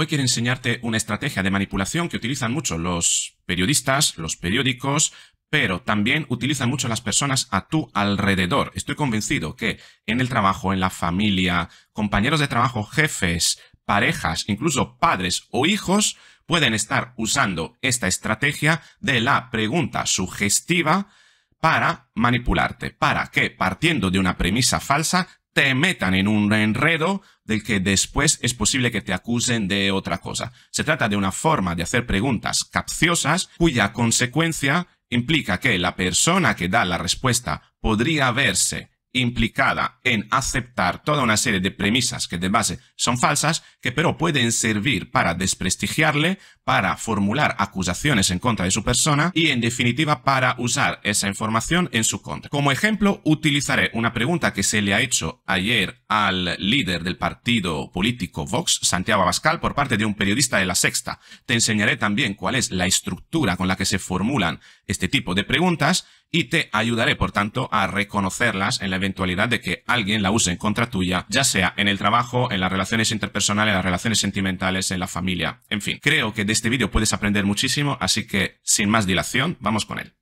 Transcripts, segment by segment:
Hoy quiero enseñarte una estrategia de manipulación que utilizan mucho los periodistas, los periódicos, pero también utilizan mucho las personas a tu alrededor. Estoy convencido que en el trabajo, en la familia, compañeros de trabajo, jefes, parejas, incluso padres o hijos, pueden estar usando esta estrategia de la pregunta sugestiva para manipularte, para que partiendo de una premisa falsa te metan en un enredo del que después es posible que te acusen de otra cosa. Se trata de una forma de hacer preguntas capciosas cuya consecuencia implica que la persona que da la respuesta podría verse implicada en aceptar toda una serie de premisas que de base son falsas, que pero pueden servir para desprestigiarle, para formular acusaciones en contra de su persona y en definitiva para usar esa información en su contra. Como ejemplo, utilizaré una pregunta que se le ha hecho ayer al líder del partido político Vox, Santiago Abascal, por parte de un periodista de La Sexta. Te enseñaré también cuál es la estructura con la que se formulan este tipo de preguntas y te ayudaré, por tanto, a reconocerlas en la eventualidad de que alguien la use en contra tuya, ya sea en el trabajo, en las relaciones interpersonales, en las relaciones sentimentales, en la familia, en fin. Creo que de este vídeo puedes aprender muchísimo, así que sin más dilación, vamos con él.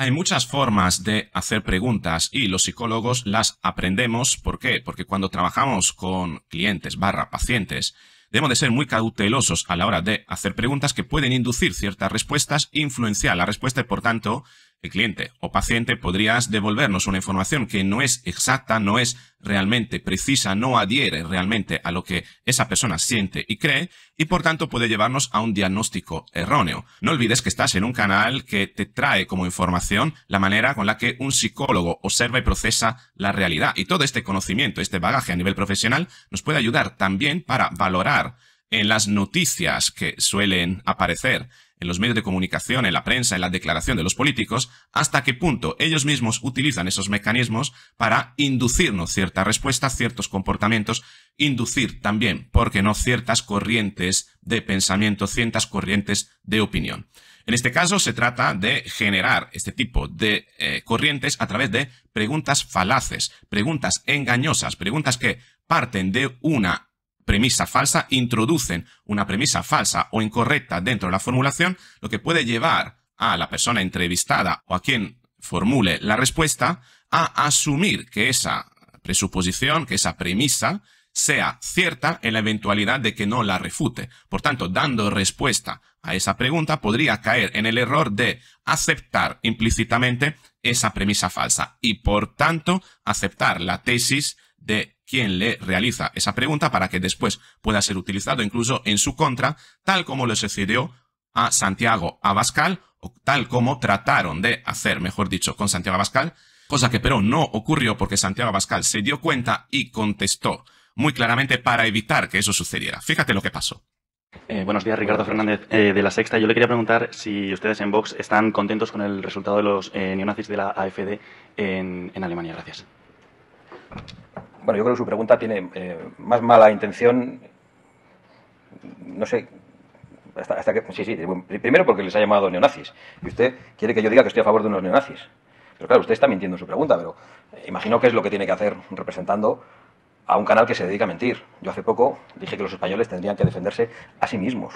Hay muchas formas de hacer preguntas y los psicólogos las aprendemos. ¿Por qué? Porque cuando trabajamos con clientes barra pacientes, Debemos de ser muy cautelosos a la hora de hacer preguntas que pueden inducir ciertas respuestas, influenciar la respuesta y por tanto el cliente o paciente, podrías devolvernos una información que no es exacta, no es realmente precisa, no adhiere realmente a lo que esa persona siente y cree y por tanto puede llevarnos a un diagnóstico erróneo. No olvides que estás en un canal que te trae como información la manera con la que un psicólogo observa y procesa la realidad y todo este conocimiento, este bagaje a nivel profesional nos puede ayudar también para valorar en las noticias que suelen aparecer en los medios de comunicación, en la prensa, en la declaración de los políticos, hasta qué punto ellos mismos utilizan esos mecanismos para inducirnos ciertas respuestas, ciertos comportamientos, inducir también, porque no, ciertas corrientes de pensamiento, ciertas corrientes de opinión. En este caso se trata de generar este tipo de eh, corrientes a través de preguntas falaces, preguntas engañosas, preguntas que parten de una premisa falsa, introducen una premisa falsa o incorrecta dentro de la formulación, lo que puede llevar a la persona entrevistada o a quien formule la respuesta a asumir que esa presuposición, que esa premisa, sea cierta en la eventualidad de que no la refute. Por tanto, dando respuesta a esa pregunta, podría caer en el error de aceptar implícitamente esa premisa falsa y, por tanto, aceptar la tesis de quien le realiza esa pregunta para que después pueda ser utilizado incluso en su contra, tal como le sucedió a Santiago Abascal, o tal como trataron de hacer, mejor dicho, con Santiago Abascal, cosa que pero no ocurrió porque Santiago Abascal se dio cuenta y contestó muy claramente para evitar que eso sucediera. Fíjate lo que pasó. Eh, buenos días, Ricardo Fernández eh, de La Sexta. Yo le quería preguntar si ustedes en Vox están contentos con el resultado de los eh, neonazis de la AFD en Alemania. Gracias. Bueno, yo creo que su pregunta tiene eh, más mala intención. No sé. Hasta, que, sí, sí. Primero porque les ha llamado neonazis. Y usted quiere que yo diga que estoy a favor de unos neonazis. Pero claro, usted está mintiendo en su pregunta, pero eh, imagino que es lo que tiene que hacer representando a un canal que se dedica a mentir. Yo hace poco dije que los españoles tendrían que defenderse a sí mismos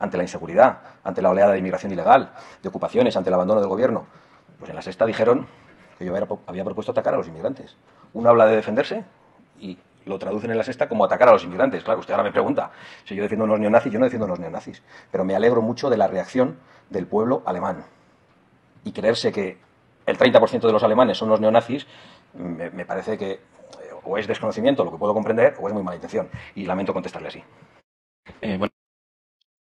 ante la inseguridad, ante la oleada de inmigración ilegal, de ocupaciones, ante el abandono del gobierno. Pues en la sexta dijeron que yo había propuesto atacar a los inmigrantes uno habla de defenderse y lo traducen en la sexta como atacar a los inmigrantes. Claro, usted ahora me pregunta si yo defiendo a los neonazis, yo no defiendo a los neonazis, pero me alegro mucho de la reacción del pueblo alemán. Y creerse que el 30% de los alemanes son los neonazis, me, parece que eh, o es desconocimiento, lo que puedo comprender, o es muy mala intención. Y lamento contestarle así. Eh,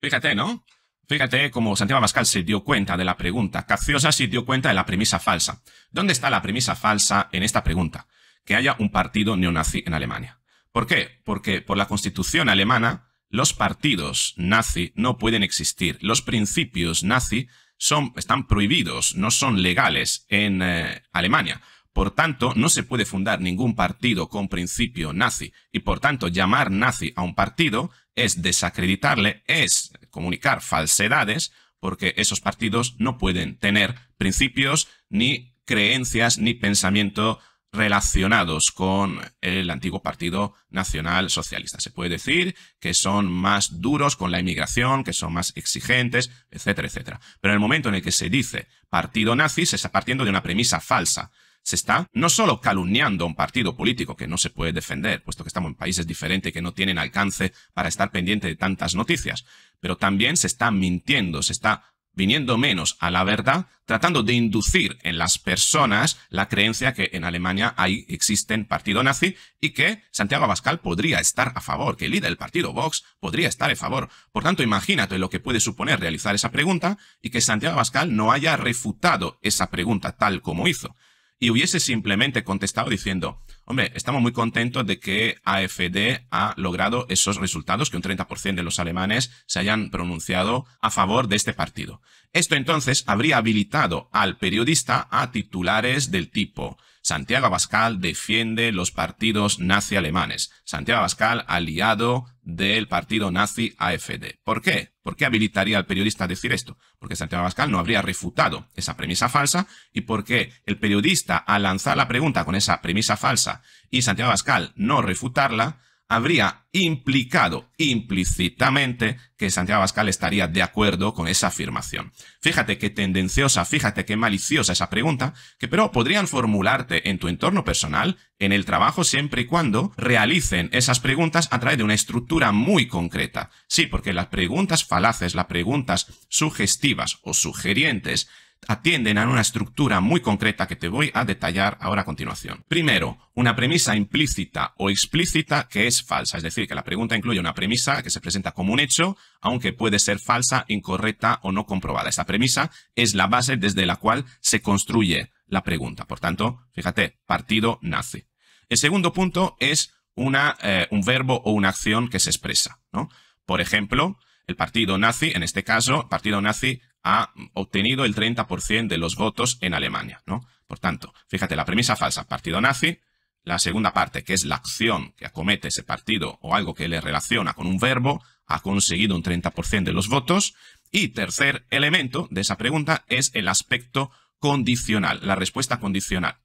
fíjate, ¿no? Fíjate cómo Santiago Abascal se dio cuenta de la pregunta. Caciosa, se dio cuenta de la premisa falsa. ¿Dónde está la premisa falsa en esta pregunta? que haya un partido neonazi en Alemania. ¿Por qué? Porque por la constitución alemana los partidos nazi no pueden existir. Los principios nazi son, están prohibidos, no son legales en eh, Alemania. Por tanto, no se puede fundar ningún partido con principio nazi y por tanto llamar nazi a un partido es desacreditarle, es comunicar falsedades porque esos partidos no pueden tener principios ni creencias ni pensamiento relacionados con el antiguo Partido Nacional Socialista. Se puede decir que son más duros con la inmigración, que son más exigentes, etcétera, etcétera. Pero en el momento en el que se dice partido nazi, se está partiendo de una premisa falsa. Se está no solo calumniando a un partido político que no se puede defender, puesto que estamos en países diferentes que no tienen alcance para estar pendiente de tantas noticias, pero también se está mintiendo, se está viniendo menos a la verdad, tratando de inducir en las personas la creencia que en Alemania ahí existen partido nazi y que Santiago Abascal podría estar a favor, que el líder del partido Vox podría estar a favor. Por tanto, imagínate lo que puede suponer realizar esa pregunta y que Santiago Abascal no haya refutado esa pregunta tal como hizo y hubiese simplemente contestado diciendo Hombre, estamos muy contentos de que AFD ha logrado esos resultados, que un 30% de los alemanes se hayan pronunciado a favor de este partido. Esto entonces habría habilitado al periodista a titulares del tipo Santiago Abascal defiende los partidos nazi alemanes. Santiago Abascal aliado del partido nazi AFD. ¿Por qué? ¿Por qué habilitaría al periodista a decir esto? Porque Santiago Abascal no habría refutado esa premisa falsa y porque el periodista al lanzar la pregunta con esa premisa falsa y Santiago Abascal no refutarla, habría implicado implícitamente que Santiago Abascal estaría de acuerdo con esa afirmación. Fíjate qué tendenciosa, fíjate qué maliciosa esa pregunta, que pero podrían formularte en tu entorno personal, en el trabajo, siempre y cuando realicen esas preguntas a través de una estructura muy concreta. Sí, porque las preguntas falaces, las preguntas sugestivas o sugerientes, atienden a una estructura muy concreta que te voy a detallar ahora a continuación. Primero, una premisa implícita o explícita que es falsa, es decir, que la pregunta incluye una premisa que se presenta como un hecho, aunque puede ser falsa, incorrecta o no comprobada. Esta premisa es la base desde la cual se construye la pregunta. Por tanto, fíjate, partido nazi. El segundo punto es una, eh, un verbo o una acción que se expresa. ¿no? Por ejemplo, el partido nazi, en este caso, partido nazi ha obtenido el 30% de los votos en Alemania, ¿no? Por tanto, fíjate, la premisa falsa, partido nazi, la segunda parte, que es la acción que acomete ese partido o algo que le relaciona con un verbo, ha conseguido un 30% de los votos. Y tercer elemento de esa pregunta es el aspecto condicional, la respuesta condicional.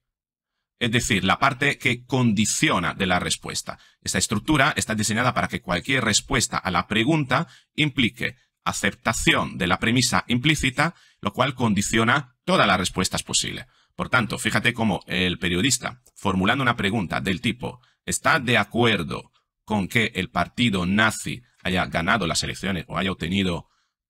Es decir, la parte que condiciona de la respuesta. Esta estructura está diseñada para que cualquier respuesta a la pregunta implique aceptación de la premisa implícita, lo cual condiciona todas las respuestas posibles. Por tanto, fíjate cómo el periodista, formulando una pregunta del tipo, ¿está de acuerdo con que el partido nazi haya ganado las elecciones o haya obtenido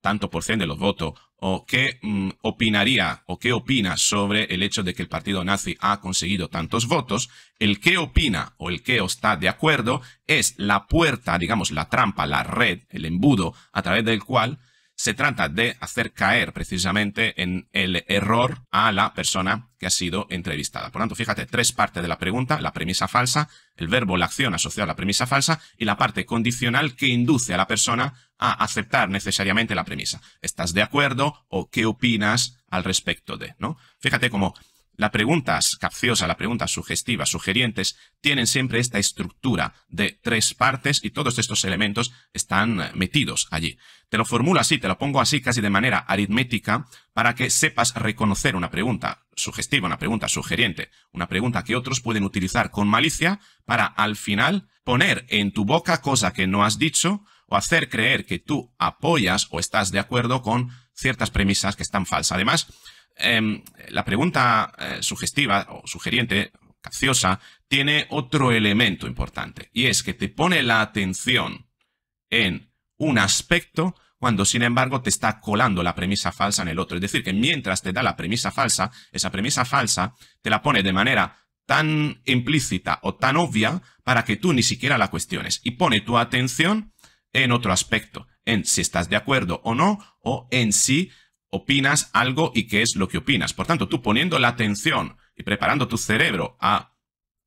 tanto por cien de los votos, o qué mm, opinaría o qué opina sobre el hecho de que el partido nazi ha conseguido tantos votos, el que opina o el que está de acuerdo es la puerta, digamos, la trampa, la red, el embudo a través del cual se trata de hacer caer precisamente en el error a la persona que ha sido entrevistada. Por tanto, fíjate, tres partes de la pregunta, la premisa falsa, el verbo, la acción asociada a la premisa falsa y la parte condicional que induce a la persona a aceptar necesariamente la premisa. ¿Estás de acuerdo o qué opinas al respecto de? ¿No? Fíjate cómo la pregunta capciosas, la pregunta sugestiva, sugerientes, tienen siempre esta estructura de tres partes y todos estos elementos están metidos allí. Te lo formulo así, te lo pongo así casi de manera aritmética para que sepas reconocer una pregunta sugestiva, una pregunta sugeriente, una pregunta que otros pueden utilizar con malicia para al final poner en tu boca cosa que no has dicho o hacer creer que tú apoyas o estás de acuerdo con ciertas premisas que están falsas. Además, Em, la pregunta eh, sugestiva o sugeriente, capciosa, tiene otro elemento importante y es que te pone la atención en un aspecto cuando sin embargo te está colando la premisa falsa en el otro. Es decir, que mientras te da la premisa falsa, esa premisa falsa te la pone de manera tan implícita o tan obvia para que tú ni siquiera la cuestiones y pone tu atención en otro aspecto, en si estás de acuerdo o no, o en si opinas algo y qué es lo que opinas. Por tanto, tú poniendo la atención y preparando tu cerebro a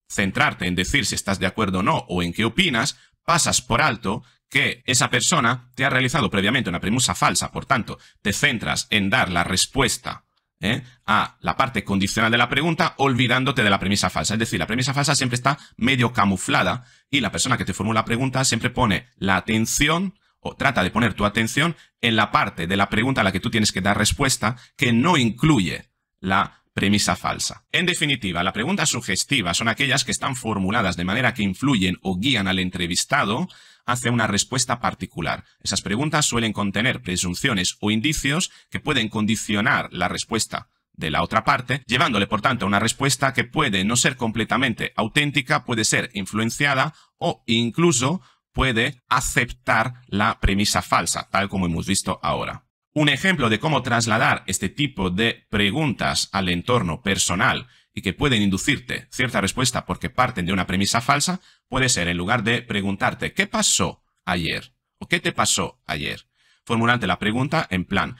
centrarte en decir si estás de acuerdo o no o en qué opinas, pasas por alto que esa persona te ha realizado previamente una premisa falsa. Por tanto, te centras en dar la respuesta ¿eh? a la parte condicional de la pregunta olvidándote de la premisa falsa. Es decir, la premisa falsa siempre está medio camuflada y la persona que te formula la pregunta siempre pone la atención o trata de poner tu atención en la parte de la pregunta a la que tú tienes que dar respuesta que no incluye la premisa falsa. En definitiva, las preguntas sugestivas son aquellas que están formuladas de manera que influyen o guían al entrevistado hacia una respuesta particular. Esas preguntas suelen contener presunciones o indicios que pueden condicionar la respuesta de la otra parte, llevándole por tanto a una respuesta que puede no ser completamente auténtica, puede ser influenciada o incluso puede aceptar la premisa falsa, tal como hemos visto ahora. Un ejemplo de cómo trasladar este tipo de preguntas al entorno personal y que pueden inducirte cierta respuesta porque parten de una premisa falsa, puede ser en lugar de preguntarte ¿qué pasó ayer? o ¿qué te pasó ayer? Formulante la pregunta en plan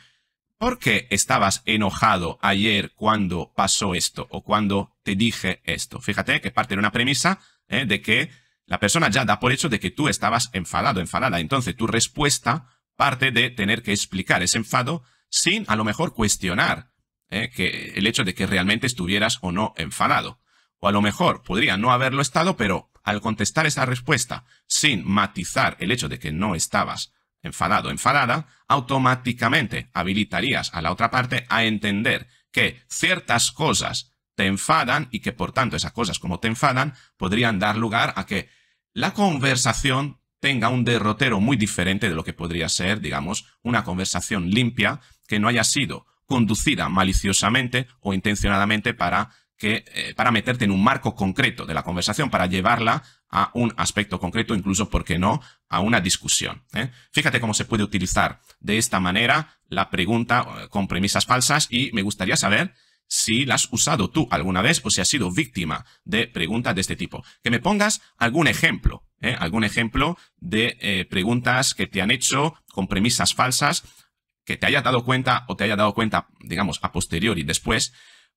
¿por qué estabas enojado ayer cuando pasó esto o cuando te dije esto? Fíjate que parte de una premisa ¿eh? de que la persona ya da por hecho de que tú estabas enfadado, enfadada. Entonces tu respuesta parte de tener que explicar ese enfado sin a lo mejor cuestionar eh, que el hecho de que realmente estuvieras o no enfadado. O a lo mejor podría no haberlo estado, pero al contestar esa respuesta sin matizar el hecho de que no estabas enfadado, enfadada, automáticamente habilitarías a la otra parte a entender que ciertas cosas te enfadan y que por tanto esas cosas como te enfadan podrían dar lugar a que la conversación tenga un derrotero muy diferente de lo que podría ser, digamos, una conversación limpia que no haya sido conducida maliciosamente o intencionadamente para, que, eh, para meterte en un marco concreto de la conversación, para llevarla a un aspecto concreto, incluso, ¿por qué no?, a una discusión. ¿eh? Fíjate cómo se puede utilizar de esta manera la pregunta eh, con premisas falsas y me gustaría saber si la has usado tú alguna vez o si has sido víctima de preguntas de este tipo. Que me pongas algún ejemplo, ¿eh? algún ejemplo de eh, preguntas que te han hecho con premisas falsas, que te hayas dado cuenta o te haya dado cuenta, digamos, a posteriori después.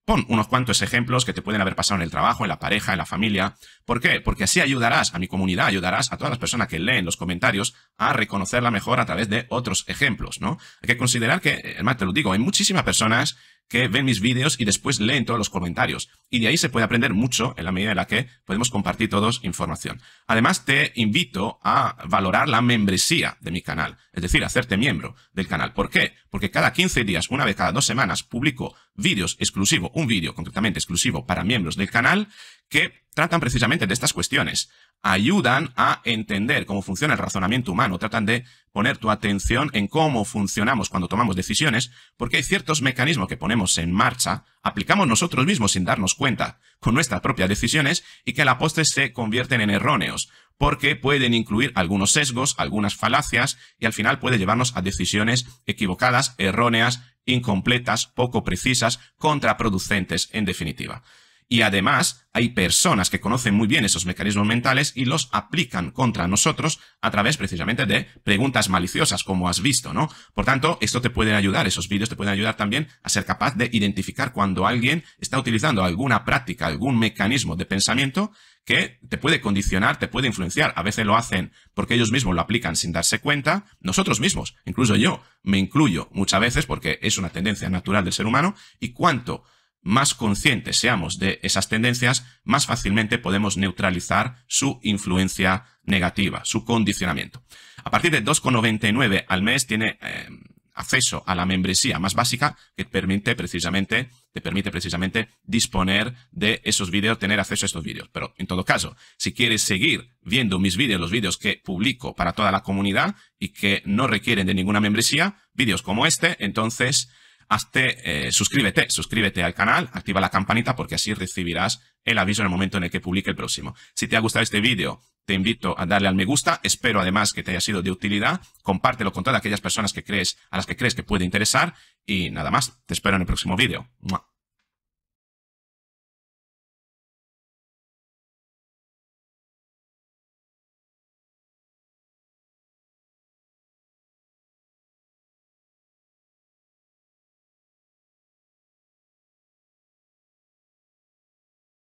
Pon unos cuantos ejemplos que te pueden haber pasado en el trabajo, en la pareja, en la familia. ¿Por qué? Porque así ayudarás a mi comunidad, ayudarás a todas las personas que leen los comentarios a reconocerla mejor a través de otros ejemplos, ¿no? Hay que considerar que, eh, además te lo digo, hay muchísimas personas que ven mis vídeos y después leen todos los comentarios. Y de ahí se puede aprender mucho en la medida en la que podemos compartir todos información. Además, te invito a valorar la membresía de mi canal, es decir, hacerte miembro del canal. ¿Por qué? Porque cada 15 días, una vez cada dos semanas, publico vídeos exclusivos, un vídeo concretamente exclusivo para miembros del canal que tratan precisamente de estas cuestiones, ayudan a entender cómo funciona el razonamiento humano, tratan de poner tu atención en cómo funcionamos cuando tomamos decisiones, porque hay ciertos mecanismos que ponemos en marcha, aplicamos nosotros mismos sin darnos cuenta con nuestras propias decisiones y que a la postre se convierten en erróneos, porque pueden incluir algunos sesgos, algunas falacias y al final puede llevarnos a decisiones equivocadas, erróneas, incompletas, poco precisas, contraproducentes en definitiva. Y además hay personas que conocen muy bien esos mecanismos mentales y los aplican contra nosotros a través precisamente de preguntas maliciosas, como has visto, ¿no? Por tanto, esto te puede ayudar, esos vídeos te pueden ayudar también a ser capaz de identificar cuando alguien está utilizando alguna práctica, algún mecanismo de pensamiento que te puede condicionar, te puede influenciar. A veces lo hacen porque ellos mismos lo aplican sin darse cuenta, nosotros mismos, incluso yo me incluyo muchas veces porque es una tendencia natural del ser humano y cuánto más conscientes seamos de esas tendencias, más fácilmente podemos neutralizar su influencia negativa, su condicionamiento. A partir de 2,99 al mes tiene eh, acceso a la membresía más básica que permite precisamente, te permite precisamente disponer de esos vídeos, tener acceso a estos vídeos. Pero en todo caso, si quieres seguir viendo mis vídeos, los vídeos que publico para toda la comunidad y que no requieren de ninguna membresía, vídeos como este, entonces hazte, eh, suscríbete, suscríbete al canal, activa la campanita porque así recibirás el aviso en el momento en el que publique el próximo. Si te ha gustado este vídeo, te invito a darle al me gusta. Espero además que te haya sido de utilidad. Compártelo con todas aquellas personas que crees, a las que crees que puede interesar. Y nada más, te espero en el próximo vídeo.